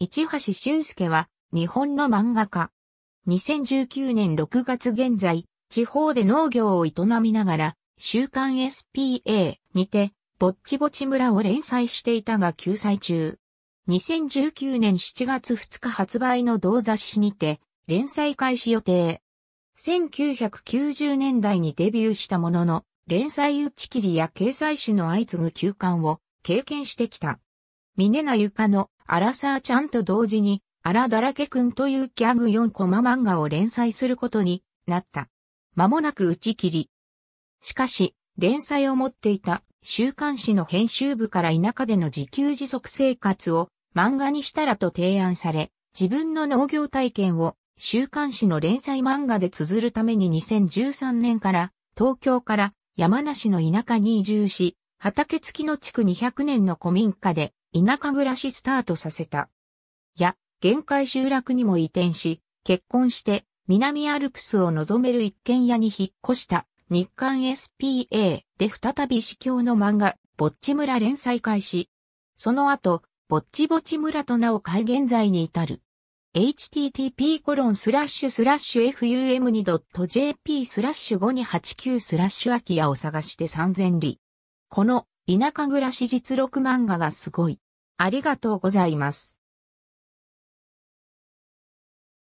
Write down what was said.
市橋俊介は日本の漫画家。2019年6月現在、地方で農業を営みながら、週刊 SPA にて、ぼっちぼち村を連載していたが救済中。2019年7月2日発売の同雑誌にて、連載開始予定。1990年代にデビューしたものの、連載打ち切りや掲載誌の相次ぐ休刊を経験してきた。峰名ゆかのアラサーちゃんと同時に、アラだらけくんというギャグ4コマ漫画を連載することになった。間もなく打ち切り。しかし、連載を持っていた週刊誌の編集部から田舎での自給自足生活を漫画にしたらと提案され、自分の農業体験を週刊誌の連載漫画で綴るために2013年から東京から山梨の田舎に移住し、畑付きの区200年の古民家で田舎暮らしスタートさせた。や、限界集落にも移転し、結婚して南アルプスを望める一軒家に引っ越した日刊 SPA で再び司教の漫画、ぼっち村連載開始。その後、ぼっちぼち村と名を変え現在に至る。http コロンスラッシュスラッシュ fum2.jp スラッシュ5289スラッシュ空き家を探して3000里。この田舎暮らし実録漫画がすごい。ありがとうございます。